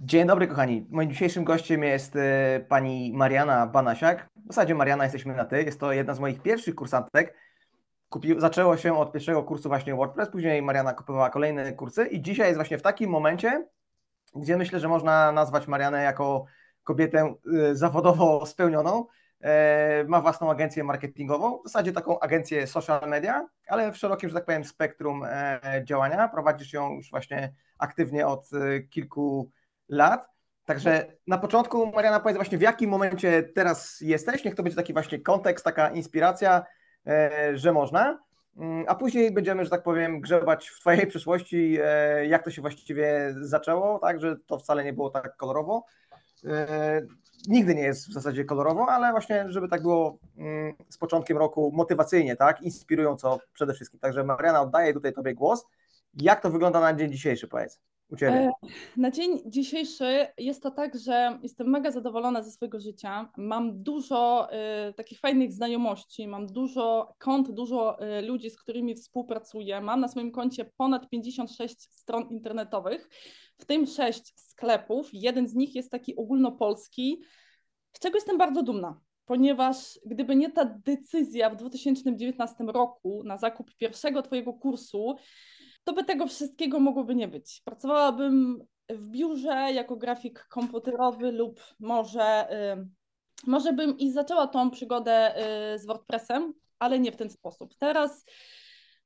Dzień dobry, kochani. Moim dzisiejszym gościem jest e, pani Mariana Banasiak. W zasadzie, Mariana, jesteśmy na ty. Jest to jedna z moich pierwszych kursantek. zaczęło się od pierwszego kursu właśnie WordPress, później Mariana kupowała kolejne kursy i dzisiaj jest właśnie w takim momencie, gdzie myślę, że można nazwać Marianę jako kobietę e, zawodowo spełnioną. E, ma własną agencję marketingową, w zasadzie taką agencję social media, ale w szerokim, że tak powiem, spektrum działania. Prowadzisz ją już właśnie aktywnie od kilku lat. Także na początku, Mariana, powiedz właśnie, w jakim momencie teraz jesteś? Niech to będzie taki właśnie kontekst, taka inspiracja, e, że można. Mm, a później będziemy, że tak powiem, grzebać w Twojej przyszłości, e, jak to się właściwie zaczęło, tak, że to wcale nie było tak kolorowo. E, nigdy nie jest w zasadzie kolorowo, ale właśnie, żeby tak było mm, z początkiem roku motywacyjnie, tak, inspirująco przede wszystkim. Także Mariana, oddaję tutaj Tobie głos. Jak to wygląda na dzień dzisiejszy, powiedz? u Ciebie? E, na dzień dzisiejszy jest to tak, że jestem mega zadowolona ze swojego życia. Mam dużo y, takich fajnych znajomości, mam dużo kont, dużo y, ludzi, z którymi współpracuję. Mam na swoim koncie ponad 56 stron internetowych, w tym 6 sklepów. Jeden z nich jest taki ogólnopolski, z czego jestem bardzo dumna ponieważ gdyby nie ta decyzja w 2019 roku na zakup pierwszego Twojego kursu, to by tego wszystkiego mogłoby nie być. Pracowałabym w biurze jako grafik komputerowy lub może, y, może bym i zaczęła tą przygodę y, z WordPressem, ale nie w ten sposób. Teraz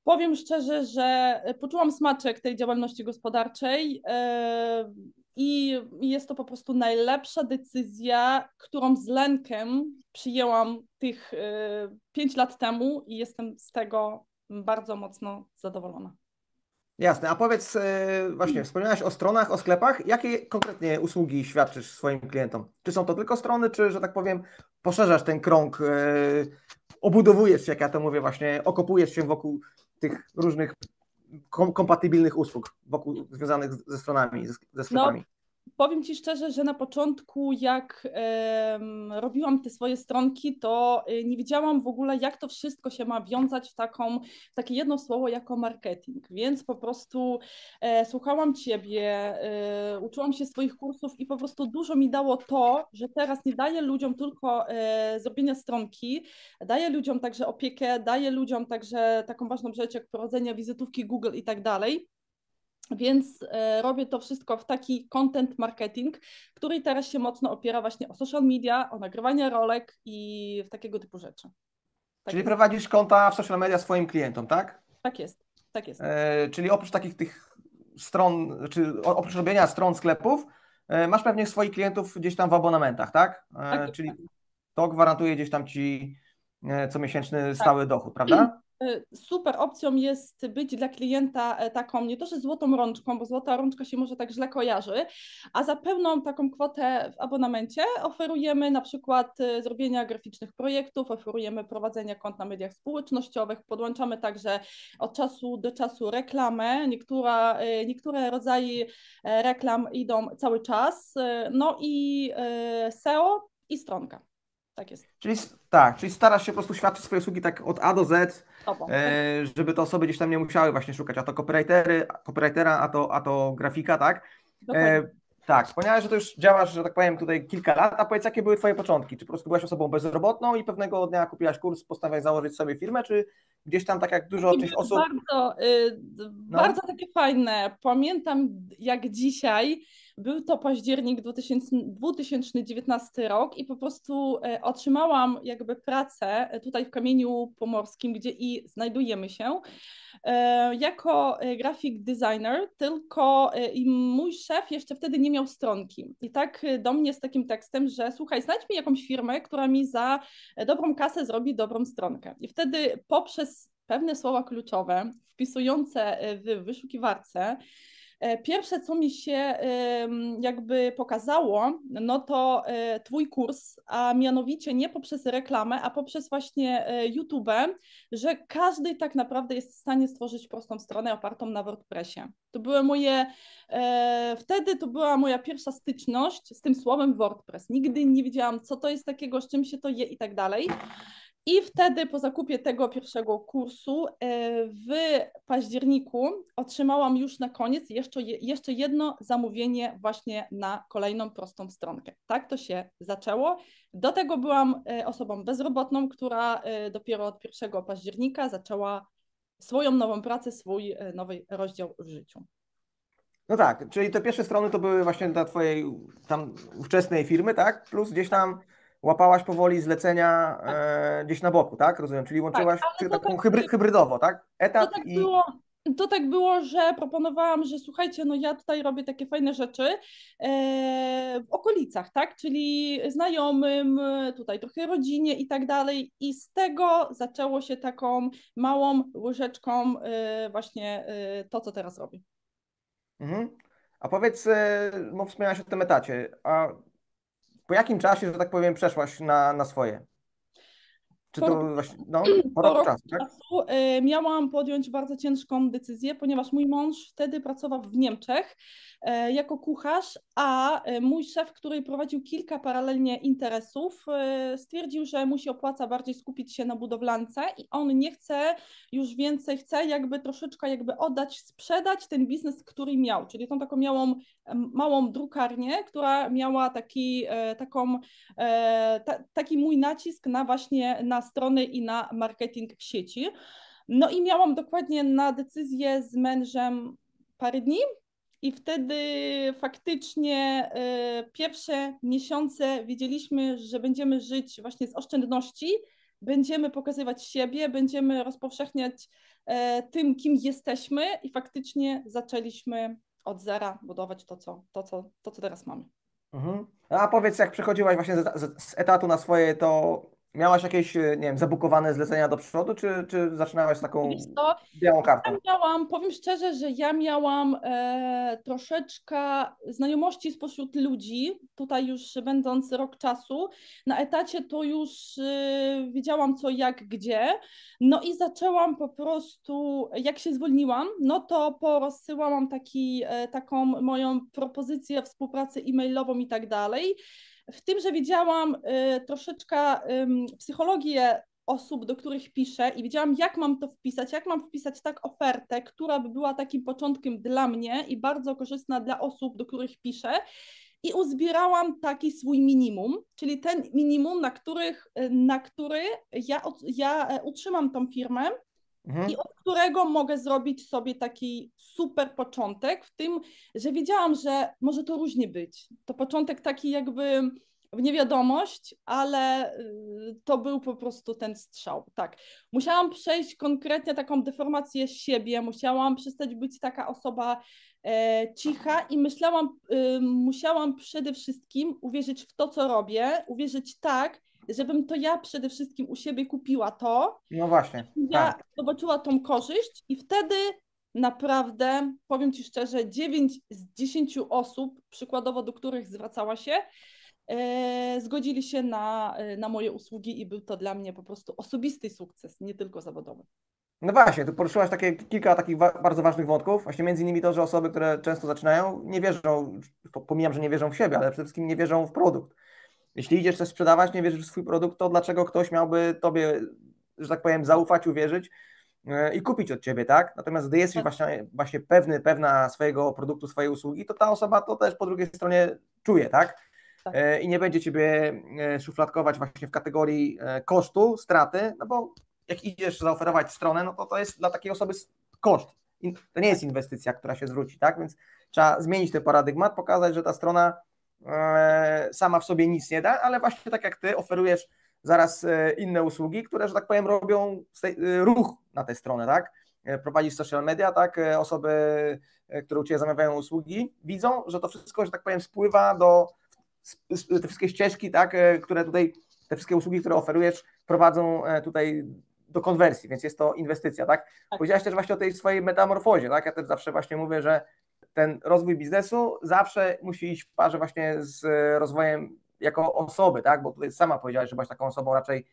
powiem szczerze, że poczułam smaczek tej działalności gospodarczej. Y, I jest to po prostu najlepsza decyzja, którą z lękiem przyjęłam tych pięć lat temu i jestem z tego bardzo mocno zadowolona. Jasne, a powiedz e, właśnie, wspomniałeś o stronach, o sklepach. Jakie konkretnie usługi świadczysz swoim klientom? Czy są to tylko strony, czy, że tak powiem, poszerzasz ten krąg, e, obudowujesz się, jak ja to mówię właśnie, okopujesz się wokół tych różnych kom kompatybilnych usług, wokół związanych ze stronami, ze no, sklepami? No powiem Ci szczerze, że na początku, jak robiłam te swoje stronki, to y, nie wiedziałam w ogóle, jak to wszystko się ma wiązać w, taką, w takie jedno słowo jako marketing. Więc po prostu e, słuchałam Ciebie, e, uczyłam się swoich kursów i po prostu dużo mi dało to, że teraz nie daję ludziom tylko e, zrobienia stronki, daję ludziom także opiekę, daję ludziom także taką ważną rzecz jak prowadzenie wizytówki Google i tak dalej więc e, robię to wszystko w taki content marketing, który teraz się mocno opiera właśnie o social media, o nagrywanie rolek i w takiego typu rzeczy. Tak czyli jest. prowadzisz konta w social media swoim klientom, tak? Tak jest, tak jest. E, czyli oprócz takich tych stron, czy oprócz robienia stron sklepów, e, masz pewnie swoich klientów gdzieś tam w abonamentach, tak? E, tak czyli tak. to gwarantuje gdzieś tam ci e, comiesięczny tak. stały dochód, prawda? E, super opcją jest być dla klienta e, taką, nie to, że złotą rączką, bo złota rączka się może tak źle kojarzy, a za pełną taką kwotę w abonamencie oferujemy na przykład e, zrobienia graficznych projektów, oferujemy prowadzenie kont na mediach społecznościowych, podłączamy także od czasu do czasu reklamę, Niektóra, niektóre rodzaje reklam idą cały czas, no i SEO i stronka tak jest. Czyli, tak, czyli starasz się po prostu świadczyć swoje usługi tak od A do Z, e, żeby te osoby gdzieś tam nie musiały właśnie szukać, a to copywritery, copywritera, a to, a to grafika, tak? E, tak, wspomniałeś, że to już działasz, że tak powiem, tutaj kilka lat, a powiedz, jakie były Twoje początki? Czy po prostu byłaś osobą bezrobotną i pewnego dnia kupiłaś kurs, postanowiłaś założyć sobie firmę, czy gdzieś tam tak jak dużo tych osób... Bardzo, y, no. bardzo takie fajne. Pamiętam jak dzisiaj, był to październik 2000, 2019 rok i po prostu e, otrzymałam jakby pracę e, tutaj w Kamieniu Pomorskim, gdzie i znajdujemy się, e, jako graphic designer, tylko mój szef jeszcze wtedy nie miał stronki. I tak do mnie z takim tekstem, że słuchaj, znajdź mi jakąś firmę, która mi za dobrą kasę zrobi dobrą stronkę. I wtedy poprzez pewne słowa kluczowe, wpisujące e, w wyszukiwarce, e, Pierwsze, co mi się jakby pokazało, no to e, Twój kurs, a mianowicie nie poprzez reklamę, a poprzez właśnie YouTube, że każdy tak naprawdę jest w stanie stworzyć prostą stronę opartą na WordPressie. To były moje, wtedy to była moja pierwsza styczność z tym słowem WordPress. Nigdy nie wiedziałam, co to jest takiego, z czym się to je i tak dalej. I wtedy po zakupie tego pierwszego kursu e, w październiku otrzymałam już na koniec jeszcze, jeszcze jedno zamówienie właśnie na kolejną prostą stronkę. Tak to się zaczęło. Do tego byłam e, osobą bezrobotną, która e, dopiero od 1 października zaczęła swoją nową pracę, swój nowy rozdział w życiu. No tak, czyli te pierwsze strony to były właśnie dla Twojej tam ówczesnej firmy, tak? Plus gdzieś tam łapałaś powoli zlecenia e, tak. gdzieś na boku, tak? Rozumiem, czyli tak, łączyłaś tak, taką tak, hybry, hybrydowo, tak? Etap to tak i... Było, to tak było, że proponowałam, że słuchajcie, no ja tutaj robię takie fajne rzeczy e, w okolicach, tak? Czyli znajomym, tutaj trochę rodzinie i tak dalej. I z tego zaczęło się taką małą łyżeczką e, właśnie e, to, co teraz robię. Mhm. A powiedz, bo e, no wspomniałaś o tym etacie, a po jakim czasie, że tak powiem, przeszłaś na, na swoje? Czy to właśnie, no, po czasu, tak? czasu y, miałam podjąć bardzo ciężką decyzję, ponieważ mój mąż wtedy pracował w Niemczech y, jako kucharz, a y, mój szef, który prowadził kilka paralelnie interesów, y, stwierdził, że mu się opłaca bardziej skupić się na budowlance i on nie chce już więcej, chce jakby troszeczkę jakby oddać, sprzedać ten biznes, który miał, czyli tą taką miałą małą drukarnię, która miała taki, y, taką, y, ta, taki mój nacisk na właśnie na strony i na marketing w sieci. No i miałam dokładnie na decyzję z mężem parę dni, i wtedy faktycznie y, pierwsze miesiące wiedzieliśmy, że będziemy żyć właśnie z oszczędności, będziemy pokazywać siebie, będziemy rozpowszechniać y, tym, kim jesteśmy, i faktycznie zaczęliśmy od zera budować to, co, to, co, to, co teraz mamy. Mhm. A powiedz, jak przechodziłaś właśnie z, z etatu na swoje to Miałaś jakieś, e, nie wiem, zabukowane zlecenia do przodu, czy, czy zaczynałaś taką to, białą kartą? Ja miałam, powiem szczerze, że ja miałam e, troszeczkę znajomości spośród ludzi, tutaj już będąc rok czasu. Na etacie to już e, wiedziałam co, jak, gdzie. No i zaczęłam po prostu, jak się zwolniłam, no to porozsyłałam taki, e, taką moją propozycję współpracy e-mailową i tak dalej w tym, że widziałam y, troszeczkę psychologię osób, do których piszę i wiedziałam, jak mam to wpisać, jak mam wpisać tak ofertę, która by była takim początkiem dla mnie i bardzo korzystna dla osób, do których piszę. I uzbierałam taki swój minimum, czyli ten minimum, na, których, y, na który ja, ja e, utrzymam tą firmę Mhm. I od którego mogę zrobić sobie taki super początek, w tym, że wiedziałam, że może to różnie być. To początek taki jakby w niewiadomość, ale y, to był po prostu ten strzał. Tak. Musiałam przejść konkretnie taką deformację siebie, musiałam przestać być taka osoba E, cicha i myślałam, y, musiałam przede wszystkim uwierzyć w to, co robię, uwierzyć tak, żebym to ja przede wszystkim u siebie kupiła to. No właśnie. Ja tak. zobaczyła tą korzyść i wtedy naprawdę, powiem Ci szczerze, 9 z 10 osób, przykładowo do których zwracała się, e, zgodzili się na, na moje usługi i był to dla mnie po prostu osobisty sukces, nie tylko zawodowy. No właśnie, tu poruszyłaś takie, kilka takich wa bardzo ważnych wątków, właśnie między innymi to, że osoby, które często zaczynają, nie wierzą, pomijam, że nie wierzą w siebie, ale przede wszystkim nie wierzą w produkt. Jeśli idziesz coś sprzedawać, nie wierzysz w swój produkt, to dlaczego ktoś miałby tobie, że tak powiem, zaufać, uwierzyć yy, i kupić od ciebie, tak? Natomiast gdy jesteś tak. właśnie, właśnie pewny, pewna swojego produktu, swojej usługi, to ta osoba to też po drugiej stronie czuje, tak? tak. E, i nie będzie ciebie e, szufladkować właśnie w kategorii kosztu, straty, no bo jak idziesz zaoferować stronę, no to to jest dla takiej osoby koszt. To nie jest inwestycja, która się zwróci, tak? Więc trzeba zmienić ten paradygmat, pokazać, że ta strona e, sama w sobie nic nie da, ale właśnie tak jak ty oferujesz zaraz e, inne usługi, które, że tak powiem, robią e, ruch na tę stronę, tak? Prowadzisz social media, tak? Osoby, które u Ciebie zamawiają usługi, widzą, że to wszystko, że tak powiem, spływa do te wszystkie ścieżki, tak? Które tutaj, te wszystkie usługi, które oferujesz, prowadzą tutaj do konwersji, więc jest to inwestycja, tak? tak? Powiedziałaś też właśnie o tej swojej metamorfozie, tak? Ja też zawsze właśnie mówię, że ten rozwój biznesu zawsze musi iść w parze właśnie z rozwojem jako osoby, tak? Bo tutaj sama powiedziałaś, że byłaś taką osobą raczej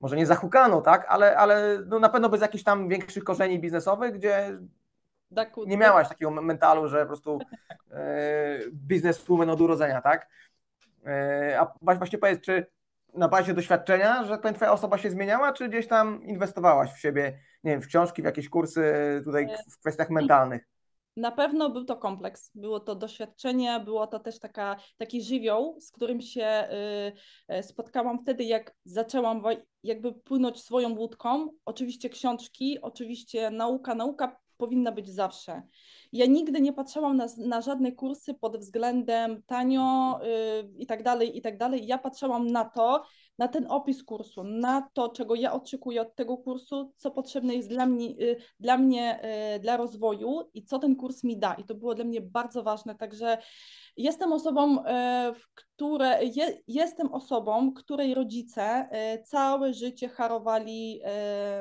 może nie zahukaną, tak? Ale, ale no na pewno bez jakichś tam większych korzeni biznesowych, gdzie nie miałaś takiego mentalu, że po prostu e, biznes woman od urodzenia, tak? E, a właśnie powiedz, czy na bazie doświadczenia, że tak twoja osoba się zmieniała, czy gdzieś tam inwestowałaś w siebie, nie wiem, w książki, w jakieś kursy tutaj e, w kwestiach mentalnych? Na pewno był to kompleks, było to doświadczenie, było to też taka, taki żywioł, z którym się y, y spotkałam wtedy, jak zaczęłam jakby płynąć swoją łódką. Oczywiście książki, oczywiście nauka, nauka powinna być zawsze. Ja nigdy nie patrzyłam na, na żadne kursy pod względem tanio yy, i tak dalej, i tak dalej. Ja patrzyłam na to, na ten opis kursu, na to, czego ja oczekuję od tego kursu, co potrzebne jest dla mnie, yy, dla, mnie yy, dla rozwoju i co ten kurs mi da. I to było dla mnie bardzo ważne. Także jestem osobą, y, które, jestem osobą, której rodzice y, całe życie harowali y,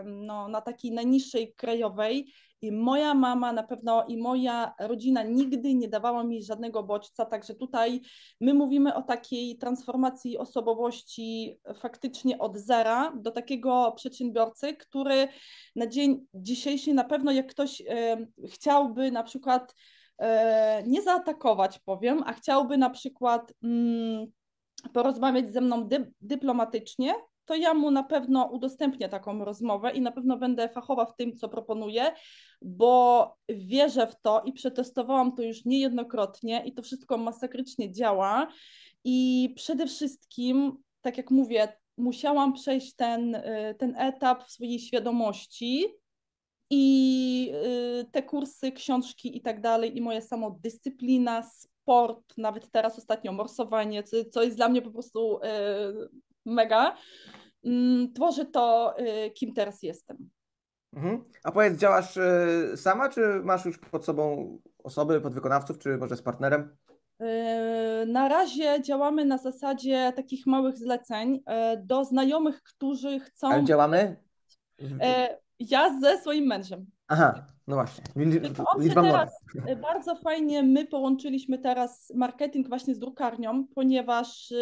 no, na takiej najniższej krajowej i moja mama na pewno i moja rodzina nigdy nie dawała mi żadnego bodźca, także tutaj my mówimy o takiej transformacji osobowości faktycznie od zera do takiego przedsiębiorcy, który na dzień dzisiejszy na pewno jak ktoś e, chciałby na przykład e, nie zaatakować, powiem, a chciałby na przykład mm, porozmawiać ze mną dyplomatycznie, to ja mu na pewno udostępnię taką rozmowę i na pewno będę fachowa w tym, co proponuję, bo wierzę w to i przetestowałam to już niejednokrotnie i to wszystko masakrycznie działa. I przede wszystkim, tak jak mówię, musiałam przejść ten, y, ten etap w swojej świadomości, i y, te kursy, książki i tak dalej, i moja samodyscyplina, sport, nawet teraz ostatnio morsowanie, co, co jest dla mnie po prostu y, mega, Mm, tworzy to, y, kim teraz jestem. Mhm. A powiedz, działasz y, sama, czy masz już pod sobą osoby, podwykonawców, czy może z partnerem? Y, na razie działamy na zasadzie takich małych zleceń do znajomych, którzy chcą. Ale działamy? Ja ze swoim mężem. Aha. No właśnie. Liczba teraz, bardzo fajnie my połączyliśmy teraz marketing właśnie z drukarnią, ponieważ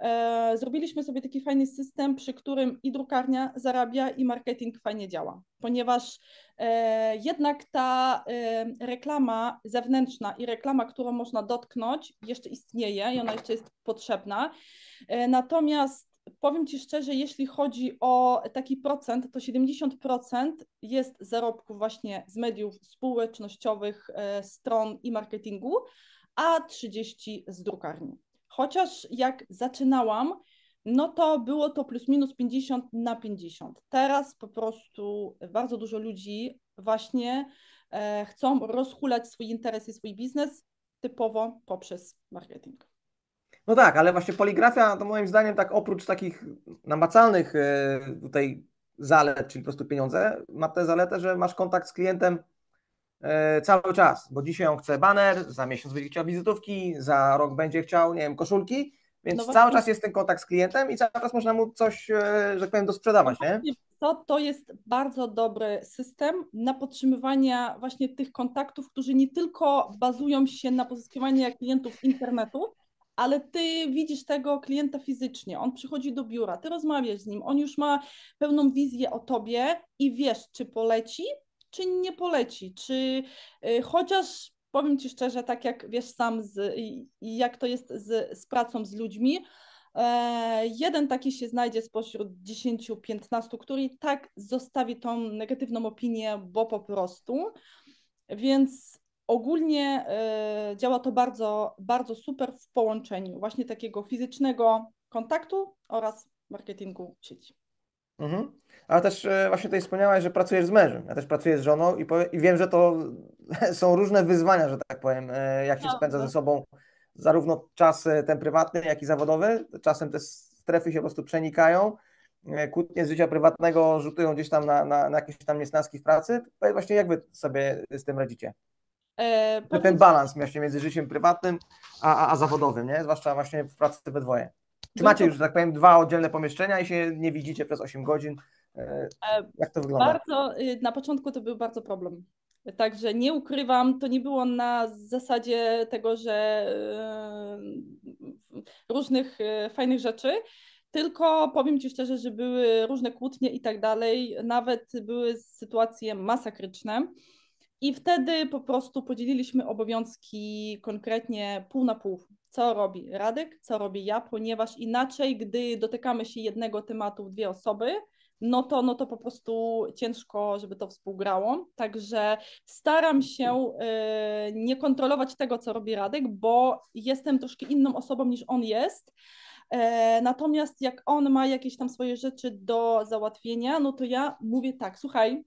e, zrobiliśmy sobie taki fajny system, przy którym i drukarnia zarabia i marketing fajnie działa, ponieważ e, jednak ta e, reklama zewnętrzna i reklama, którą można dotknąć jeszcze istnieje i ona jeszcze jest potrzebna. E, natomiast powiem Ci szczerze, jeśli chodzi o taki procent, to 70% jest zarobku właśnie z mediów społecznościowych, e, stron i marketingu, a 30% z drukarni. Chociaż jak zaczynałam, no to było to plus minus 50 na 50. Teraz po prostu bardzo dużo ludzi właśnie e, chcą rozhulać swój interes i swój biznes typowo poprzez marketing. No tak, ale właśnie poligrafia to moim zdaniem tak oprócz takich namacalnych e, tutaj zalet, czyli po prostu pieniądze, ma tę zaletę, że masz kontakt z klientem e, cały czas, bo dzisiaj on chce baner, za miesiąc będzie chciał wizytówki, za rok będzie chciał, nie wiem, koszulki, więc no cały czas jest ten kontakt z klientem i cały czas można mu coś, e, że tak powiem, dosprzedawać, nie? To, to jest bardzo dobry system na podtrzymywanie właśnie tych kontaktów, którzy nie tylko bazują się na pozyskiwaniu klientów internetu, ale ty widzisz tego klienta fizycznie, on przychodzi do biura, ty rozmawiasz z nim, on już ma pełną wizję o tobie i wiesz, czy poleci, czy nie poleci, czy y, chociaż powiem ci szczerze, tak jak wiesz sam, z, jak to jest z, z pracą z ludźmi, e, Jeden taki się znajdzie spośród 10-15, który tak zostawi tą negatywną opinię, bo po prostu. Więc Ogólnie e, działa to bardzo, bardzo super w połączeniu właśnie takiego fizycznego kontaktu oraz marketingu sieci. Mhm. Ale też e, właśnie tutaj wspomniałaś, że pracujesz z mężem. Ja też pracuję z żoną i, powiem, i wiem, że to są różne wyzwania, że tak powiem, e, jak się no, spędza no. ze sobą zarówno czas ten prywatny, jak i zawodowy. Czasem te strefy się po prostu przenikają. Kłótnie z życia prywatnego rzutują gdzieś tam na, na, na jakieś tam niesnaski w pracy. właśnie, jak wy sobie z tym radzicie? Pewnie... Ten balans właśnie między życiem prywatnym a, a, a, zawodowym, nie? zwłaszcza właśnie w pracy we dwoje. Czy no macie już, tak powiem, dwa oddzielne pomieszczenia i się nie widzicie przez 8 godzin? E, e, jak to wygląda? Bardzo, y, na początku to był bardzo problem. Także nie ukrywam, to nie było na zasadzie tego, że y, różnych y, fajnych rzeczy, tylko powiem Ci szczerze, że były różne kłótnie i tak dalej. Nawet były sytuacje masakryczne. I wtedy po prostu podzieliliśmy obowiązki konkretnie pół na pół. Co robi Radek, co robi ja, ponieważ inaczej, gdy dotykamy się jednego tematu w dwie osoby, no to, no to po prostu ciężko, żeby to współgrało. Także staram się y, nie kontrolować tego, co robi Radek, bo jestem troszkę inną osobą niż on jest. E, natomiast jak on ma jakieś tam swoje rzeczy do załatwienia, no to ja mówię tak, słuchaj,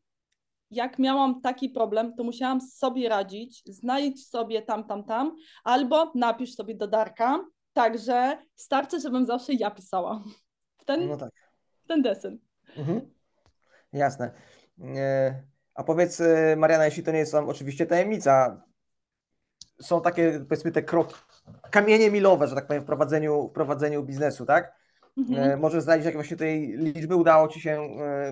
jak miałam taki problem, to musiałam sobie radzić, znajdź sobie tam, tam, tam, albo napisz sobie do Darka, także starczy, żebym zawsze ja pisała w ten, no tak. w ten desen. Mhm. Jasne. E, a powiedz e, Mariana, jeśli to nie jest tam oczywiście tajemnica, są takie powiedzmy te kroki, kamienie milowe, że tak powiem, w prowadzeniu, w prowadzeniu biznesu, tak? E, mhm. Możesz znaleźć jakieś właśnie tej liczby, udało Ci się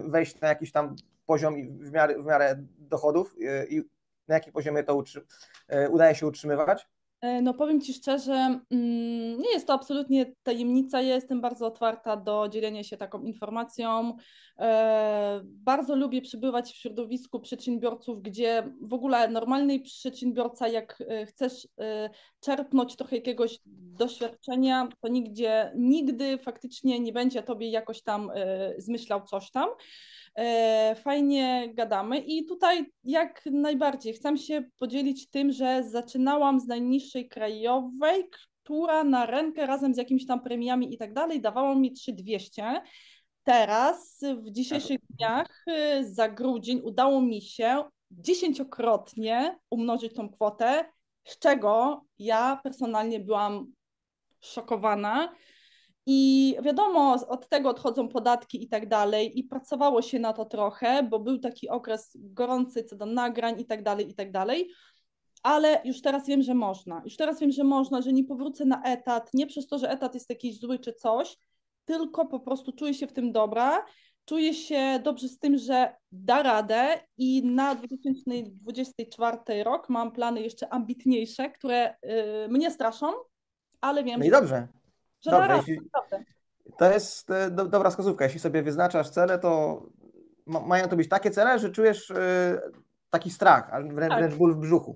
wejść na jakiś tam poziom w miarę, w miarę dochodów y, i na jakim poziomie to y, udaje się utrzymywać? E, no powiem Ci szczerze, mm, nie jest to absolutnie tajemnica, ja jestem bardzo otwarta do dzielenia się taką informacją. E, bardzo lubię przybywać w środowisku przedsiębiorców, gdzie w ogóle normalny przedsiębiorca, jak e, chcesz czerpnąć trochę jakiegoś doświadczenia, to nigdzie, nigdy faktycznie nie będzie Tobie jakoś tam zmyślał coś tam. Fajnie gadamy i tutaj jak najbardziej chcę się podzielić tym, że zaczynałam z najniższych krajowej, która na rękę razem z jakimiś tam premiami i tak dalej dawała mi 3200. Teraz w dzisiejszych tak. dniach y, za grudzień udało mi się dziesięciokrotnie umnożyć tą kwotę, z czego ja personalnie byłam szokowana. I wiadomo, od tego odchodzą podatki i tak dalej, i pracowało się na to trochę, bo był taki okres gorący co do nagrań i tak dalej, i tak dalej ale już teraz wiem, że można. Już teraz wiem, że można, że nie powrócę na etat, nie przez to, że etat jest jakiś zły czy coś, tylko po prostu czuję się w tym dobra, czuję się dobrze z tym, że da radę i na 2024 rok mam plany jeszcze ambitniejsze, które yy, mnie straszą, ale wiem, no i dobrze. że dobrze, da radę. Jeśli... To jest y, do, dobra wskazówka. Jeśli sobie wyznaczasz cele, to ma, mają to być takie cele, że czujesz... Yy taki strach, wręcz, tak. wręcz ból w brzuchu.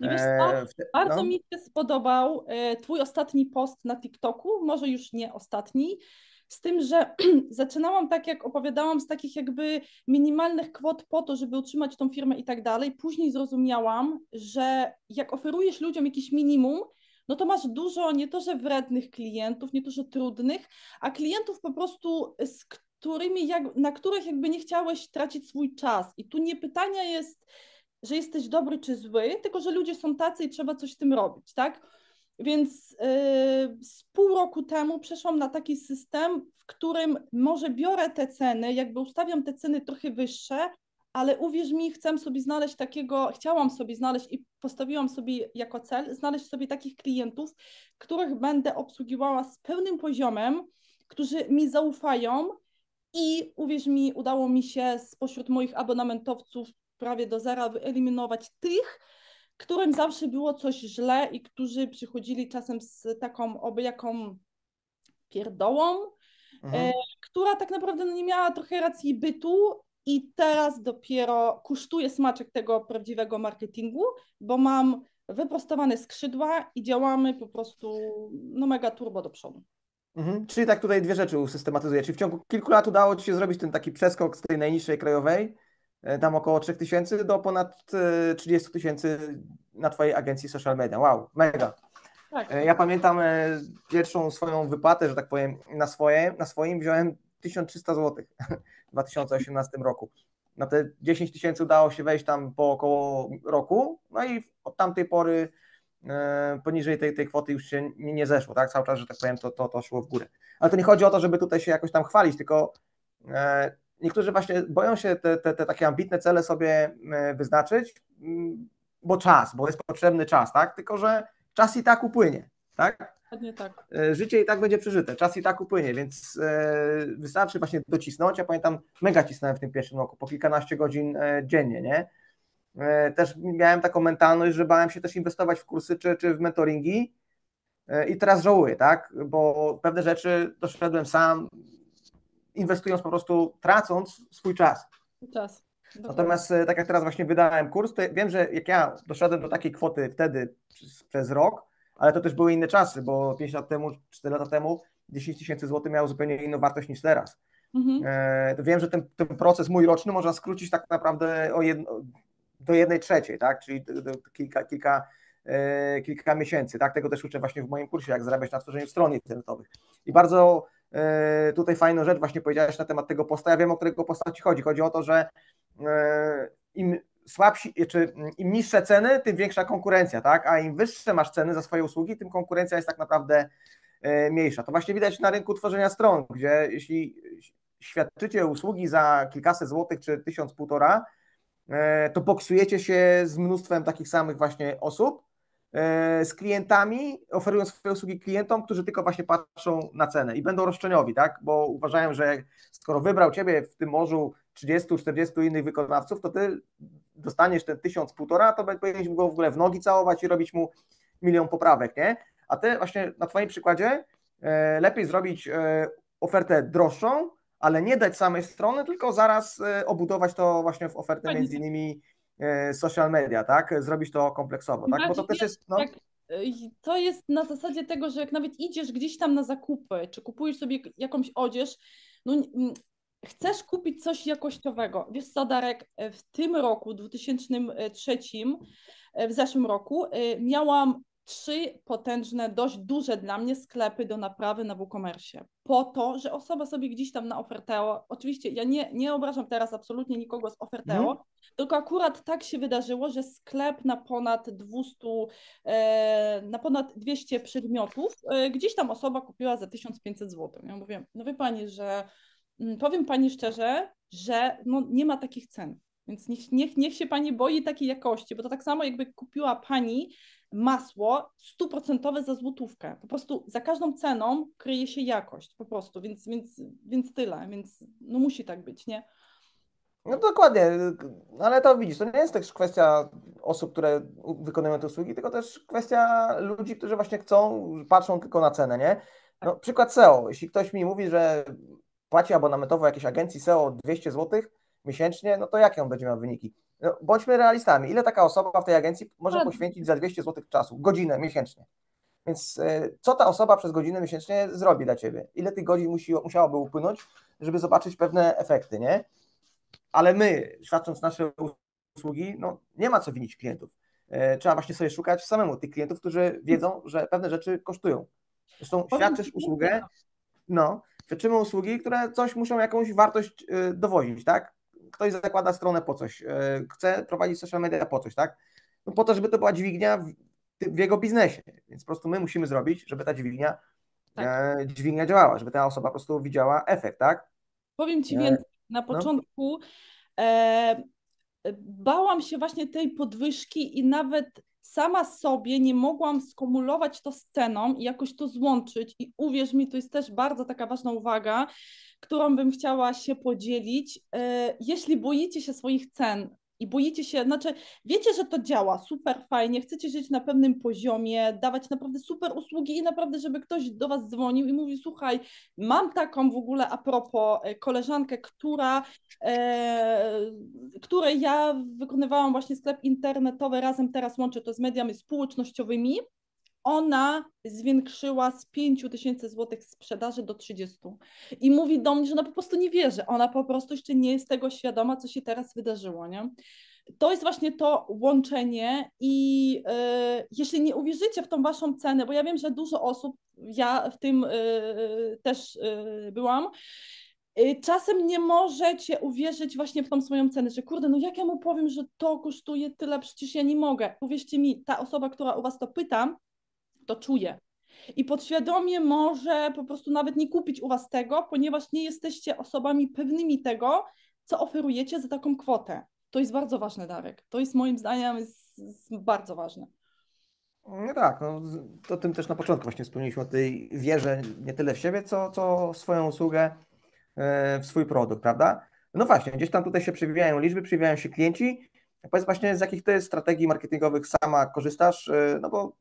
I wiesz e, bardzo no. mi się spodobał e, twój ostatni post na TikToku, może już nie ostatni, z tym, że zaczynałam tak, jak opowiadałam, z takich jakby minimalnych kwot po to, żeby utrzymać tą firmę i tak dalej. Później zrozumiałam, że jak oferujesz ludziom jakiś minimum, no to masz dużo nie to, że wrednych klientów, nie to, że trudnych, a klientów po prostu, z którymi jak, na których jakby nie chciałeś tracić swój czas. I tu nie pytania jest że jesteś dobry czy zły, tylko że ludzie są tacy i trzeba coś z tym robić, tak? Więc yy, z pół roku temu przeszłam na taki system, w którym może biorę te ceny, jakby ustawiam te ceny trochę wyższe, ale uwierz mi, chcę sobie znaleźć takiego, chciałam sobie znaleźć i postawiłam sobie jako cel, znaleźć sobie takich klientów, których będę obsługiwała z pełnym poziomem, którzy mi zaufają i uwierz mi, udało mi się spośród moich abonamentowców prawie do zera, wyeliminować tych, którym zawsze było coś źle i którzy przychodzili czasem z taką obyjaką pierdołą, e, mhm. która tak naprawdę no, nie miała trochę racji bytu i teraz dopiero kosztuje smaczek tego prawdziwego marketingu, bo mam wyprostowane skrzydła i działamy po prostu no mega turbo do przodu. Mhm. Czyli tak tutaj dwie rzeczy usystematyzuję. Czyli w ciągu kilku lat udało Ci się zrobić ten taki przeskok z tej najniższej krajowej E, tam około 3 tysięcy do ponad 30 e, tysięcy na Twojej agencji social media. Wow, mega. Tak. E, ja pamiętam pierwszą swoją wypłatę, że tak powiem, na, swoje, na swoim wziąłem 1300 zł w 2018 roku. Na te 10 tysięcy udało się wejść tam po około roku, no i od tamtej pory poniżej tej, tej kwoty już się nie, nie zeszło, tak? Cały czas, że tak powiem, to, to, to szło w górę. Ale to nie chodzi o to, żeby tutaj się jakoś tam chwalić, tylko niektórzy właśnie boją się te, te, te takie ambitne cele sobie e, wyznaczyć, mm, bo czas, bo jest potrzebny czas, tak? Tylko, że czas i tak upłynie, tak? tak. E, życie i tak będzie przeżyte, czas i tak upłynie, więc e, wystarczy właśnie docisnąć. Ja pamiętam, mega cisnąłem w tym pierwszym roku, po kilkanaście godzin dziennie, nie? Też miałem taką mentalność, że bałem się też inwestować w kursy czy, czy w mentoringi i teraz żałuję, tak? Bo pewne rzeczy doszedłem sam, inwestując po prostu, tracąc swój czas. Czas. Dobrze. Natomiast e, tak jak teraz właśnie wydałem kurs, to wiem, że jak ja doszedłem do takiej kwoty wtedy przez, przez rok, ale to też były inne czasy, bo 5 lat temu, 4 lata temu 10 tysięcy złotych miało zupełnie inną wartość niż teraz. Mhm. E, wiem, że ten, ten, proces mój roczny można skrócić tak naprawdę o jedno, do jednej trzeciej, tak? czyli do, do kilka, kilka, e, kilka miesięcy. Tak? Tego też uczę właśnie w moim kursie, jak zarabiać na tworzeniu stron internetowych. I bardzo E, tutaj fajną rzecz właśnie powiedziałeś na temat tego posta. Ja wiem, o którego posta ci chodzi. Chodzi o to, że e, im słabsi, czy im niższe ceny, tym większa konkurencja, tak? A im wyższe masz ceny za swoje usługi, tym konkurencja jest tak naprawdę e, mniejsza. To właśnie widać na rynku tworzenia stron, gdzie jeśli świadczycie usługi za kilkaset złotych czy tysiąc, półtora, to boksujecie się z mnóstwem takich samych właśnie osób, z klientami, oferują swoje usługi klientom, którzy tylko właśnie patrzą na cenę i będą roszczeniowi, tak? Bo uważają, że skoro wybrał ciebie w tym morzu 30-40 innych wykonawców, to ty dostaniesz ten tysiąc, półtora, to będziesz go w ogóle w nogi całować i robić mu milion poprawek, nie? A ty właśnie na twoim przykładzie e, lepiej zrobić e, ofertę droższą, ale nie dać samej strony, tylko zaraz e, obudować to właśnie w ofertę między innymi E, social media, tak? Zrobić to kompleksowo, tak? Bo to znaczy, też jest. No... Tak, e, to jest na zasadzie tego, że jak nawet idziesz gdzieś tam na zakupy, czy kupujesz sobie jakąś odzież, no chcesz kupić coś jakościowego. Wiesz Sadarek, e, w tym roku, 2003, w zeszłym roku, miałam trzy potężne, dość duże dla mnie sklepy do naprawy na WooCommerce. Po to, że osoba sobie gdzieś tam na oferteo, oczywiście ja nie, nie obrażam teraz absolutnie nikogo z oferteo, mm. tylko akurat tak się wydarzyło, że sklep na ponad 200, e, na ponad 200 przedmiotów, e, gdzieś tam osoba kupiła za 1500 zł. Ja mówię, no wie Pani, że m, mm, powiem Pani szczerze, że no, nie ma takich cen. Więc niech, niech, niech się pani boi takiej jakości, bo to tak samo jakby kupiła pani masło stuprocentowe za złotówkę. Po prostu za każdą ceną kryje się jakość, po prostu, więc, więc, więc tyle, więc no musi tak być, nie? No dokładnie, ale to widzisz, to nie jest też kwestia osób, które wykonują te usługi, tylko też kwestia ludzi, którzy właśnie chcą, patrzą tylko na cenę, nie? No, tak. przykład SEO. Jeśli ktoś mi mówi, że płaci abonamentowo jakiejś agencji SEO 200 złotych, miesięcznie, no to jakie on będzie miał wyniki? No, bądźmy realistami. Ile taka osoba w tej agencji może tak. poświęcić za 200 zł czasu? Godzinę miesięcznie. Więc e, co ta osoba przez godzinę miesięcznie zrobi dla ciebie? Ile tych godzin musi, musiałoby upłynąć, żeby zobaczyć pewne efekty, nie? Ale my, świadcząc nasze usługi, no, nie ma co winić klientów. E, trzeba właśnie sobie szukać samemu tych klientów, którzy wiedzą, że pewne rzeczy kosztują. Zresztą świadczysz usługę, no, świadczymy usługi, które coś muszą jakąś wartość e, dowozić, tak? ktoś zakłada stronę po coś, e, chce prowadzić social media po coś, tak? No po to, żeby to była dźwignia w, jego biznesie. Więc po prostu my musimy zrobić, żeby ta dźwignia, e, tak. dźwignia działała, żeby ta osoba po prostu widziała efekt, tak? Powiem Ci więc e, więcej. Na no. początku no. e, bałam się właśnie tej podwyżki i nawet sama sobie nie mogłam skumulować to sceną i jakoś to złączyć. I uwierz mi, to jest też bardzo taka ważna uwaga, którą bym chciała się podzielić. E, jeśli boicie się swoich cen i boicie się, znaczy wiecie, że to działa super fajnie, chcecie żyć na pewnym poziomie, dawać naprawdę super usługi i naprawdę, żeby ktoś do Was dzwonił i mówił, słuchaj, mam taką w ogóle a propos e, koleżankę, która, e, której ja wykonywałam właśnie sklep internetowy, razem teraz łączę to z mediami społecznościowymi, ona zwiększyła z 5 tysięcy złotych sprzedaży do 30. I mówi do mnie, że ona po prostu nie wierzy, ona po prostu jeszcze nie jest tego świadoma, co się teraz wydarzyło, nie? To jest właśnie to łączenie i yy, jeśli nie uwierzycie w tą waszą cenę, bo ja wiem, że dużo osób, ja w tym yy, też yy, byłam, Czasem nie możecie uwierzyć właśnie w tą swoją cenę, że kurde, no jak ja mu powiem, że to kosztuje tyle, przecież ja nie mogę. Uwierzcie mi, ta osoba, która u Was to pyta, to czuje. I podświadomie może po prostu nawet nie kupić u Was tego, ponieważ nie jesteście osobami pewnymi tego, co oferujecie za taką kwotę. To jest bardzo ważny Darek. To jest moim zdaniem jest, jest bardzo ważne. No tak, no, to tym też na początku właśnie wspomnieliśmy o tej wierze nie tyle w siebie, co, co w swoją usługę, e, w swój produkt, prawda? No właśnie, gdzieś tam tutaj się przewijają liczby, przewijają się klienci. Powiedz właśnie, z jakich jest strategii marketingowych sama korzystasz, e, no bo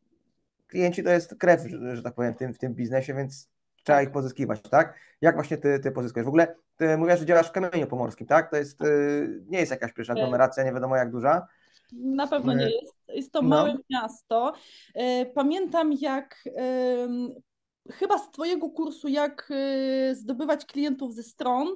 klienci to jest krew, że, tak powiem, w tym, w tym biznesie, więc trzeba ich tak. pozyskiwać, tak? Jak właśnie ty, ty pozyskujesz? W ogóle ty mówisz, że działasz w kamieniu pomorskim, tak? To jest, tak. Y, nie jest jakaś pierwsza tak. aglomeracja, nie wiadomo jak duża. Na pewno y, nie jest. Jest to małe no. miasto. Y, pamiętam, jak chyba z Twojego kursu, jak zdobywać klientów ze stron,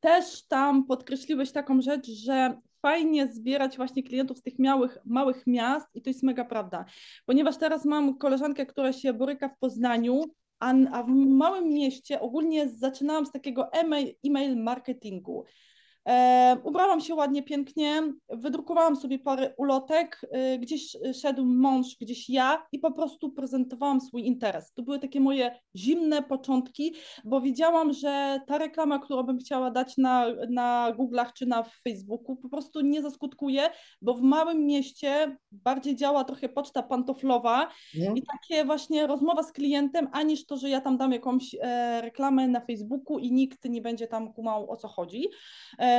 też tam podkreśliłeś taką rzecz, że fajnie zbierać właśnie klientów z tych małych, małych miast i to jest mega prawda. Ponieważ teraz mam koleżankę, która się boryka w Poznaniu, a, w małym mieście ogólnie zaczynałam z takiego e-mail marketingu. Ubrałam się ładnie, pięknie, wydrukowałam sobie parę ulotek, y, gdzieś szedł mąż, gdzieś ja i po prostu prezentowałam swój interes. To były takie moje zimne początki, bo wiedziałam, że ta reklama, którą bym chciała dać na, na Google'ach czy na Facebooku, po prostu nie zaskutkuje, bo w małym mieście bardziej działa trochę poczta pantoflowa nie? Mhm. i takie właśnie rozmowa z klientem, aniż to, że ja tam dam jakąś e, reklamę na Facebooku i nikt nie będzie tam kumał o co chodzi. E,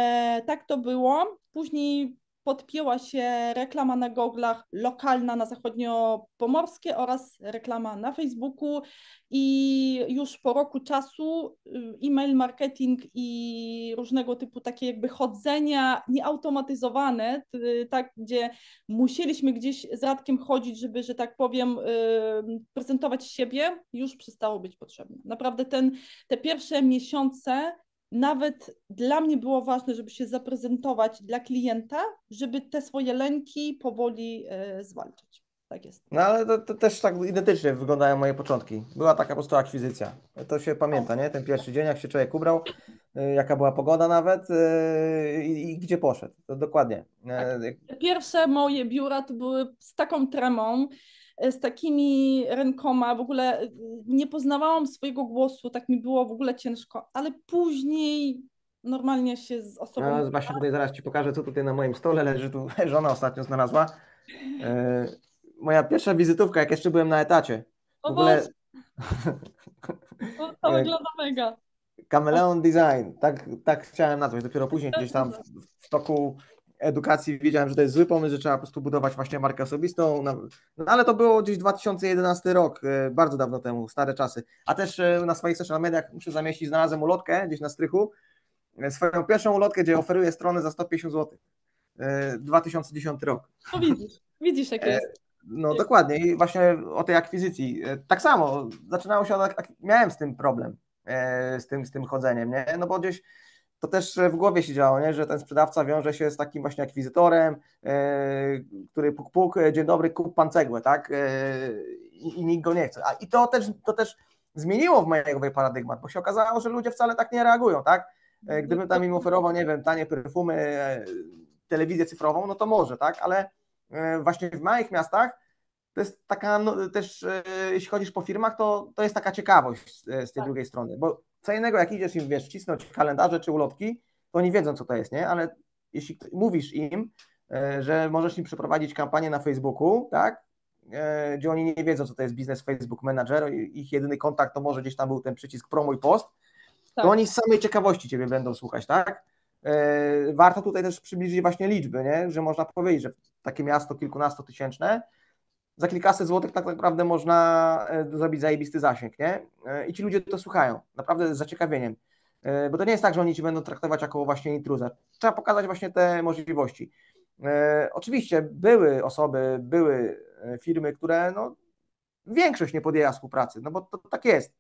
tak to było. Później podpięła się reklama na goglach lokalna na zachodniopomorskie oraz reklama na Facebooku i już po roku czasu y, e-mail marketing i różnego typu takie jakby chodzenia nieautomatyzowane, tak gdzie musieliśmy gdzieś z Radkiem chodzić, żeby, że tak powiem, y, prezentować siebie, już przestało być potrzebne. Naprawdę ten, te pierwsze miesiące nawet dla mnie było ważne, żeby się zaprezentować dla klienta, żeby te swoje lęki powoli e, zwalczać. Tak jest. No ale to, to, też tak identycznie wyglądają moje początki. Była taka po prostu akwizycja. To się pamięta, nie? Ten pierwszy dzień, jak się człowiek ubrał, e, jaka była pogoda nawet e, i, gdzie poszedł. To dokładnie. Tak. Pierwsze moje biura to były z taką tremą. E, z takimi rękoma, w ogóle e, nie poznawałam swojego głosu, tak mi było w ogóle ciężko, ale później normalnie się z osobą... No, właśnie tutaj zaraz Ci pokażę, co tutaj na moim stole leży, tu żona ostatnio znalazła. E, moja pierwsza wizytówka, jak jeszcze byłem na etacie. W ogóle... O, to e, wygląda mega. Kameleon Design, tak, tak chciałem nazwać, dopiero później gdzieś tam w, w toku edukacji wiedziałem, że to jest zły pomysł, że trzeba po prostu budować właśnie markę osobistą, no, ale to było gdzieś 2011 rok, e, bardzo dawno temu, stare czasy. A też e, na swoich social mediach, muszę zamieścić, znalazłem ulotkę gdzieś na strychu, e, swoją pierwszą ulotkę, gdzie oferuję stronę za 150 zł. 2010 rok. No widzisz, widzisz jak jest. No dokładnie i właśnie o tej akwizycji. Tak samo, zaczynało się od, miałem z tym problem, z tym, z tym chodzeniem, nie? No bo gdzieś to też e, w głowie się działo, nie? że ten sprzedawca wiąże się z takim właśnie akwizytorem, yy, który puk, puk, e, dzień dobry, kup pan cegłę, tak? i, I nikt go nie chce. A, I to też, to też zmieniło w mojej głowie paradygmat, bo się okazało, że ludzie wcale tak nie reagują, tak? Yy, gdybym tam im oferował, nie wiem, tanie perfumy, telewizję cyfrową, no to może, tak? Ale właśnie w małych miastach to jest taka, no, też jeśli chodzisz po firmach, to, to jest taka ciekawość z, z tej tak. drugiej strony, bo co innego, jak idziesz im, wiesz, wcisnąć kalendarze czy ulotki, to oni wiedzą, co to jest, nie? Ale jeśli mówisz im, e, że możesz im przeprowadzić kampanię na Facebooku, tak? E, gdzie oni nie wiedzą, co to jest biznes Facebook Manager, ich jedyny kontakt to może gdzieś tam był ten przycisk promuj post, tak. to oni z samej ciekawości Ciebie będą słuchać, tak? E, warto tutaj też przybliżyć właśnie liczby, nie? że można powiedzieć, że takie miasto kilkunastotysięczne za kilkaset złotych tak naprawdę można e, zrobić zajebisty zasięg, nie? E, I ci ludzie to słuchają, naprawdę z zaciekawieniem. E, bo to nie jest tak, że oni ci będą traktować jako właśnie intruza. Trzeba pokazać właśnie te możliwości. Oczywiście były osoby, były firmy, które no, większość nie podjęła współpracy, no bo to tak jest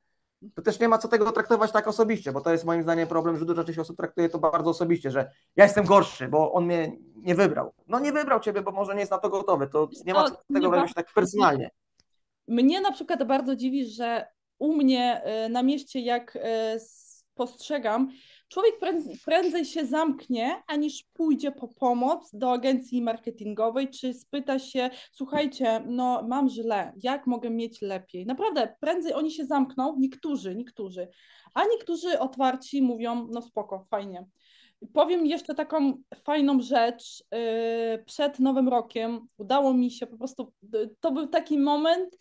to też nie ma co tego traktować tak osobiście, bo to jest moim zdaniem problem, że dużo część osób traktuje to bardzo osobiście, że ja jestem gorszy, bo on mnie nie wybrał. No nie wybrał ciebie, bo może nie jest na to gotowy, to no, nie ma co tego robić tak personalnie. Mnie na przykład bardzo dziwi, że u mnie y, na mieście jak y, postrzegam, człowiek prędzej się zamknie, aniż pójdzie po pomoc do agencji marketingowej, czy spyta się, słuchajcie, no mam źle, jak mogę mieć lepiej? Naprawdę, prędzej oni się zamkną, niektórzy, niektórzy, a niektórzy otwarci mówią, no spoko, fajnie. Powiem jeszcze taką fajną rzecz. Yy, przed Nowym Rokiem udało mi się po prostu, yy, to był taki moment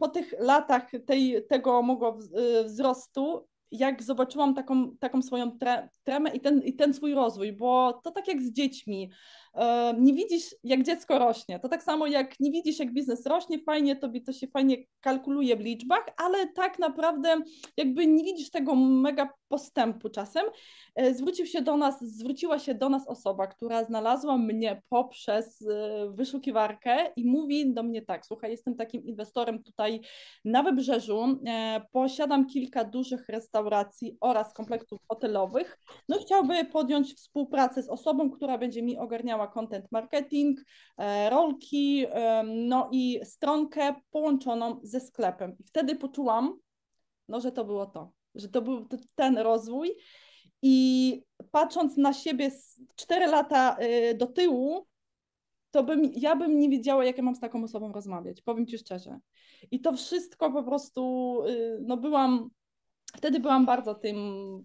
po tych latach tej, tego yy, wzrostu, jak zobaczyłam taką, taką swoją tre, tremę i ten, i ten swój rozwój, bo to tak jak z dziećmi. E, nie widzisz, jak dziecko rośnie. To tak samo jak nie widzisz, jak biznes rośnie, fajnie tobie to się fajnie kalkuluje w liczbach, ale tak naprawdę jakby nie widzisz tego mega postępu czasem. E, zwrócił się do nas, zwróciła się do nas osoba, która znalazła mnie poprzez e, wyszukiwarkę i mówi do mnie tak, słuchaj, jestem takim inwestorem tutaj na Wybrzeżu, posiadam kilka dużych restauracji, restauracji oraz kompleksów hotelowych. No chciałby podjąć współpracę z osobą, która będzie mi ogarniała content marketing, e, rolki, e, no i stronkę połączoną ze sklepem. I wtedy poczułam, no, że to było to, że to był ten rozwój. I patrząc na siebie 4 lata e, do tyłu, to bym, ja bym nie wiedziała, jak ja mam z taką osobą rozmawiać, powiem Ci szczerze. I to wszystko po prostu, y, no byłam wtedy byłam bardzo tym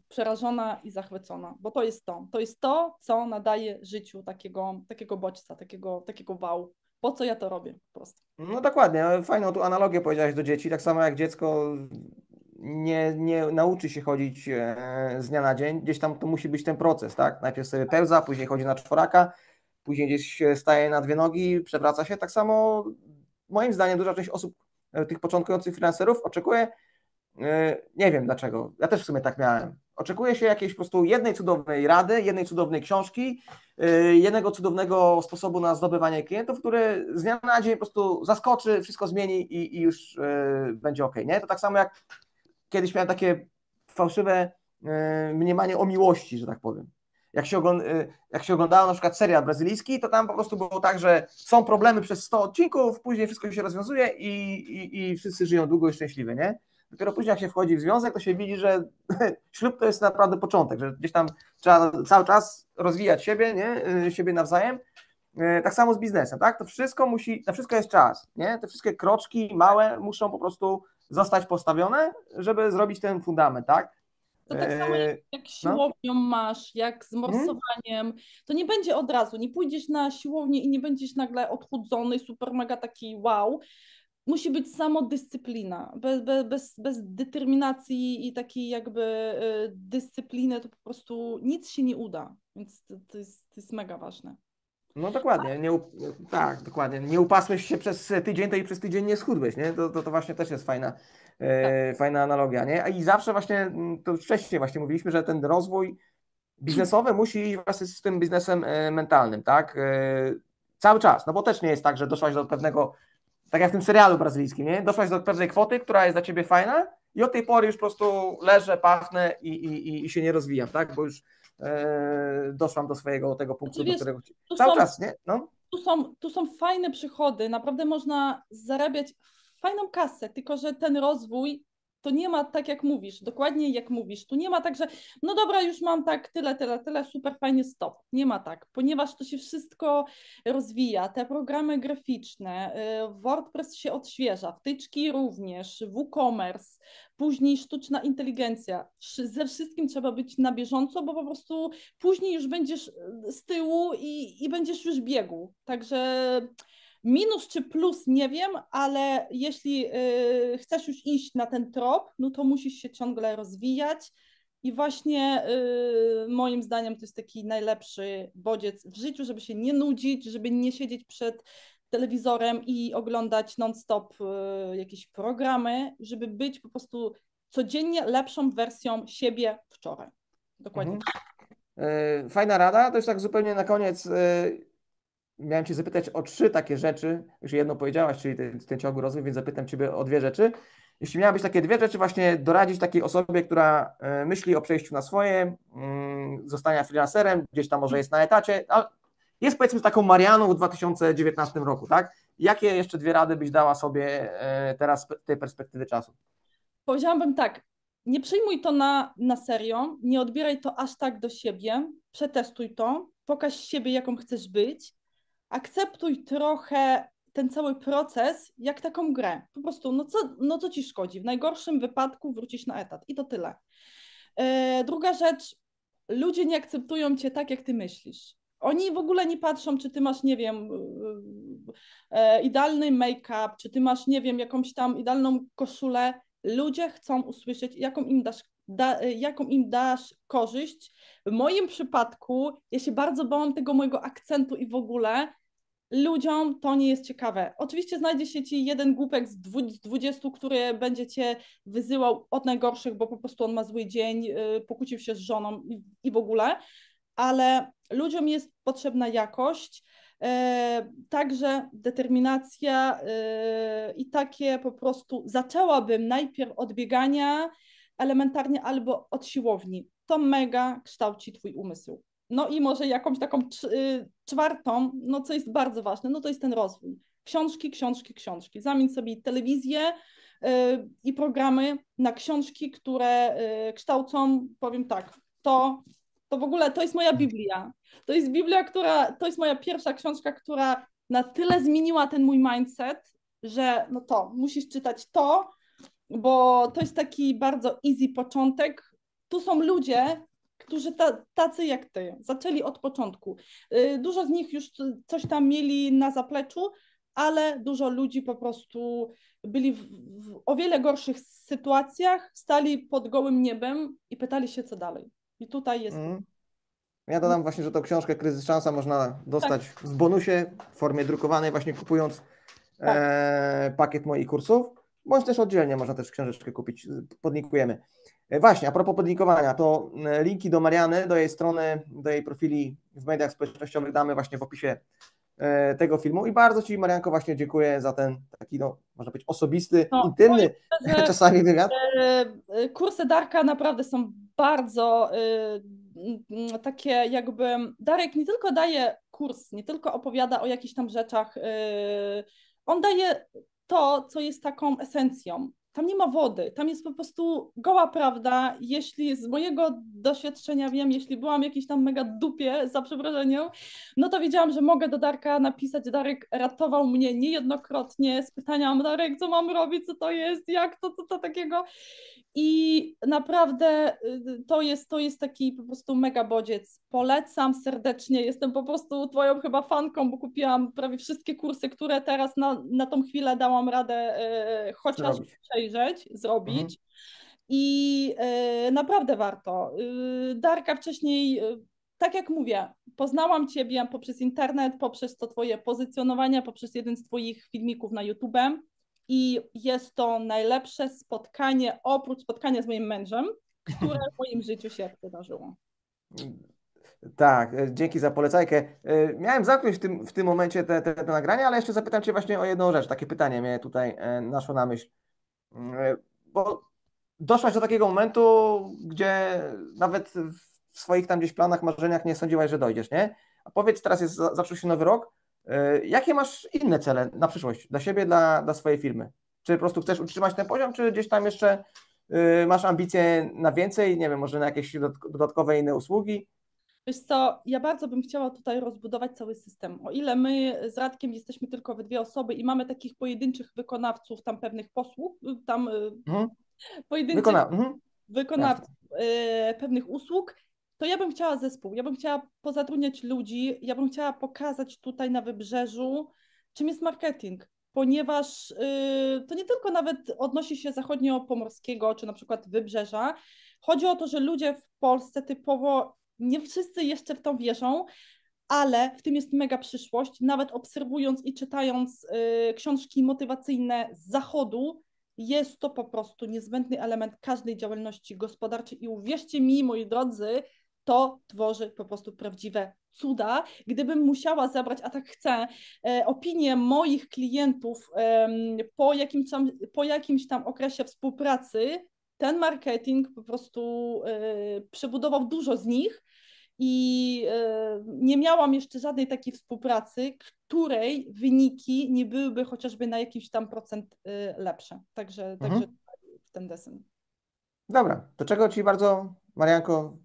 przerażona i zachwycona, bo to jest to. To jest to, co nadaje życiu takiego, takiego bodźca, takiego, takiego wału. Po co ja to robię po prostu? No dokładnie, fajną tu analogię powiedziałaś do dzieci, tak samo jak dziecko nie, nie nauczy się chodzić e, z dnia na dzień, gdzieś tam to musi być ten proces, tak? Najpierw sobie pełza, później chodzi na czworaka, później gdzieś staje na dwie nogi, przewraca się. Tak samo moim zdaniem duża część osób, e, tych początkujących finanserów oczekuje, Yy, nie wiem dlaczego. Ja też w sumie tak miałem. Oczekuje się jakiejś po prostu jednej cudownej rady, jednej cudownej książki, yy, jednego cudownego sposobu na zdobywanie klientów, który z dnia na dzień po prostu zaskoczy, wszystko zmieni i, i już yy, będzie ok. Nie? To tak samo jak kiedyś miałem takie fałszywe mniemanie o miłości, że tak powiem. Jak się, jak się oglądało na przykład serial brazylijski, to tam po prostu było tak, że są problemy przez 100 odcinków, później wszystko się rozwiązuje i, i, i wszyscy żyją długo i szczęśliwie, nie? Dopiero później, jak się wchodzi w związek, to się widzi, że ślub to jest naprawdę początek, że gdzieś tam trzeba cały czas rozwijać siebie, nie? Y, siebie nawzajem. Y, tak samo z biznesem, tak? To wszystko musi, na wszystko jest czas, nie? Te wszystkie kroczki małe muszą po prostu zostać postawione, żeby zrobić ten fundament, tak? To tak y, samo jak, no. siłownią no. masz, jak z mhm. morsowaniem, to nie będzie od razu, nie pójdziesz na siłownię i nie będziesz nagle odchudzony, super mega taki wow, musi być samodyscyplina. Bez, bez, bez determinacji i takiej jakby y, dyscypliny to po prostu nic się nie uda. Więc to, to, jest, to jest mega ważne. No dokładnie, tak. nie, tak, dokładnie. Nie upasłeś się przez tydzień, to i przez tydzień nie schudłeś, nie? To, to, to właśnie też jest fajna, e, tak. fajna analogia, nie? I zawsze właśnie, mm, to wcześniej właśnie mówiliśmy, że ten rozwój biznesowy musi iść właśnie z tym biznesem e, mentalnym, tak? E, cały czas, no bo też nie jest tak, że doszłaś do pewnego tak jak w tym serialu brazylijskim, nie? Doszłaś do pewnej kwoty, która jest dla ciebie fajna i od tej pory już po prostu leżę, pachnę i, i, i się nie rozwijam, tak? Bo już e, doszłam do swojego tego punktu, znaczy, do którego... Tu Cały są, czas, nie? No. Tu, są, tu są fajne przychody, naprawdę można zarabiać fajną kasę, tylko że ten rozwój to nie ma tak, jak mówisz, dokładnie jak mówisz. Tu nie ma tak, że no dobra, już mam tak tyle, tyle, tyle, super, fajnie, stop. Nie ma tak, ponieważ to się wszystko rozwija. Te programy graficzne, y, WordPress się odświeża, wtyczki również, WooCommerce, później sztuczna inteligencja. Ze wszystkim trzeba być na bieżąco, bo po prostu później już będziesz y, z tyłu i, i będziesz już biegł. Także Minus czy plus, nie wiem, ale jeśli y, chcesz już iść na ten trop, no to musisz się ciągle rozwijać. I właśnie y, moim zdaniem to jest taki najlepszy bodziec w życiu, żeby się nie nudzić, żeby nie siedzieć przed telewizorem i oglądać non-stop y, jakieś programy, żeby być po prostu codziennie lepszą wersją siebie wczoraj. Dokładnie. Mhm. Tak. Y, fajna rada, to już tak zupełnie na koniec y, miałem Cię zapytać o trzy takie rzeczy, już jedną powiedziałaś, czyli ten, ten ciągły rozwój, więc zapytam Ciebie o dwie rzeczy. Jeśli miałabyś takie dwie rzeczy, właśnie doradzić takiej osobie, która e, myśli o przejściu na swoje, mm, zostania freelancerem, gdzieś tam może jest na etacie, ale jest powiedzmy taką Marianą w 2019 roku, tak? Jakie jeszcze dwie rady byś dała sobie e, teraz z tej perspektywy czasu? Powiedziałabym tak, nie przyjmuj to na, na serio, nie odbieraj to aż tak do siebie, przetestuj to, pokaż siebie, jaką chcesz być, akceptuj trochę ten cały proces jak taką grę. Po prostu, no co, no co ci szkodzi? W najgorszym wypadku wrócisz na etat i to tyle. Yy, druga rzecz, ludzie nie akceptują cię tak, jak ty myślisz. Oni w ogóle nie patrzą, czy ty masz, nie wiem, e, idealny make-up, czy ty masz, nie wiem, jakąś tam idealną koszulę. Ludzie chcą usłyszeć, jaką im dasz, da, jaką im dasz korzyść. W moim przypadku ja się bardzo bałam tego mojego akcentu i w ogóle, ludziom to nie jest ciekawe. Oczywiście znajdzie się ci jeden głupek z 20, który będzie cię wyzywał od najgorszych, bo po prostu on ma zły dzień, y, pokłócił się z żoną i w ogóle, ale ludziom jest potrzebna jakość, y, także determinacja y, i takie po prostu zaczęłabym najpierw od biegania elementarnie albo od siłowni. To mega kształci twój umysł. No i może jakąś taką y, czwartą, no co jest bardzo ważne, no to jest ten rozwój. Książki, książki, książki. Zamień sobie telewizję y, i programy na książki, które y, kształcą, powiem tak, to, to w ogóle to jest moja Biblia. To jest Biblia, która, to jest moja pierwsza książka, która na tyle zmieniła ten mój mindset, że no to, musisz czytać to, bo to jest taki bardzo easy początek. Tu są ludzie, którzy ta, tacy jak ty, zaczęli od początku. Y, dużo z nich już coś tam mieli na zapleczu, ale dużo ludzi po prostu byli w, w o wiele gorszych sytuacjach, stali pod gołym niebem i pytali się, co dalej. I tutaj jest. Mm. Ja dodam mm. właśnie, że tą książkę Kryzys Szansa można dostać tak. w bonusie w formie drukowanej, właśnie kupując e, tak. e, pakiet moich kursów, bądź też oddzielnie można też książeczkę kupić, podnikujemy. E, właśnie, a propos podlinkowania, to e, linki do Mariany, do jej strony, do jej profili w mediach społecznościowych damy właśnie w opisie e, tego filmu i bardzo Ci Marianko właśnie dziękuję za ten taki, no, można powiedzieć osobisty, no, intymny myślę, czasami wywiad. Kursy Darka naprawdę są bardzo takie jakby, Darek nie tylko daje kurs, nie tylko opowiada o jakichś tam rzeczach, on daje to, co jest taką esencją tam nie ma wody, tam jest po prostu goła prawda. Jeśli z mojego doświadczenia wiem, jeśli byłam w jakiejś tam mega dupie, za przeproszeniem, no to wiedziałam, że mogę do Darka napisać. Darek ratował mnie niejednokrotnie z pytaniem, Darek, co mam robić, co to jest, jak to, co to takiego. I naprawdę y, to jest, to jest taki po prostu mega bodziec. Polecam serdecznie. Jestem po prostu Twoją chyba fanką, bo kupiłam prawie wszystkie kursy, które teraz na, na tą chwilę dałam radę yy, chociaż zrobić. przejrzeć, zrobić. Mhm. I y, naprawdę warto. Yy, Darka wcześniej y, tak jak mówię, poznałam Ciebie poprzez internet, poprzez to Twoje pozycjonowanie, poprzez jeden z Twoich filmików na YouTube i jest to najlepsze spotkanie, oprócz spotkania z moim mężem, które w moim życiu się wydarzyło. Tak, e, dzięki za polecajkę. E, miałem zakończyć w tym, w tym momencie te, te, te nagrania, ale jeszcze zapytam Cię właśnie o jedną rzecz. Takie pytanie mnie tutaj e, naszło na myśl. Mm, bo doszłaś do takiego momentu, gdzie nawet w swoich tam gdzieś planach, marzeniach nie sądziłaś, że dojdziesz, nie? A powiedz, teraz jest, zaczął się nowy rok, E, jakie masz inne cele na przyszłość, dla siebie, dla, dla swojej firmy? Czy po prostu chcesz utrzymać ten poziom, czy gdzieś tam jeszcze y, masz ambicje na więcej, nie wiem, może na jakieś dodatkowe inne usługi? Wiesz co, ja bardzo bym chciała tutaj rozbudować cały system. O ile my z Radkiem jesteśmy tylko we dwie osoby i mamy takich pojedynczych wykonawców, tam pewnych posłów, y, tam y, mhm. pojedynczych Wykona mhm. wykonawców pewnych usług, to ja bym chciała zespół, ja bym chciała pozatrudniać ludzi, ja bym chciała pokazać tutaj na wybrzeżu, czym jest marketing, ponieważ yy, to nie tylko nawet odnosi się zachodnio-pomorskiego czy na przykład wybrzeża. Chodzi o to, że ludzie w Polsce typowo nie wszyscy jeszcze w to wierzą, ale w tym jest mega przyszłość. Nawet obserwując i czytając yy, książki motywacyjne z zachodu, jest to po prostu niezbędny element każdej działalności gospodarczej. I uwierzcie mi, moi drodzy, to tworzy po prostu prawdziwe cuda. Gdybym musiała zebrać, a tak chcę, e, opinie moich klientów po jakimś, tam, po jakimś tam okresie współpracy, ten marketing po prostu e, przebudował dużo z nich. I e, nie miałam jeszcze żadnej takiej współpracy, której wyniki nie byłyby chociażby na jakiś tam procent lepsze. Także, mhm. także ten desen. Dobra, Do czego Ci bardzo, Marianko,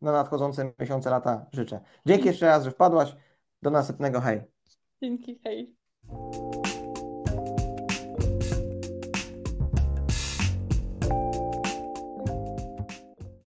na nadchodzące miesiące, lata życzę. Dzięki jeszcze raz, że wpadłaś. Do następnego. Hej. Dzięki. Hej.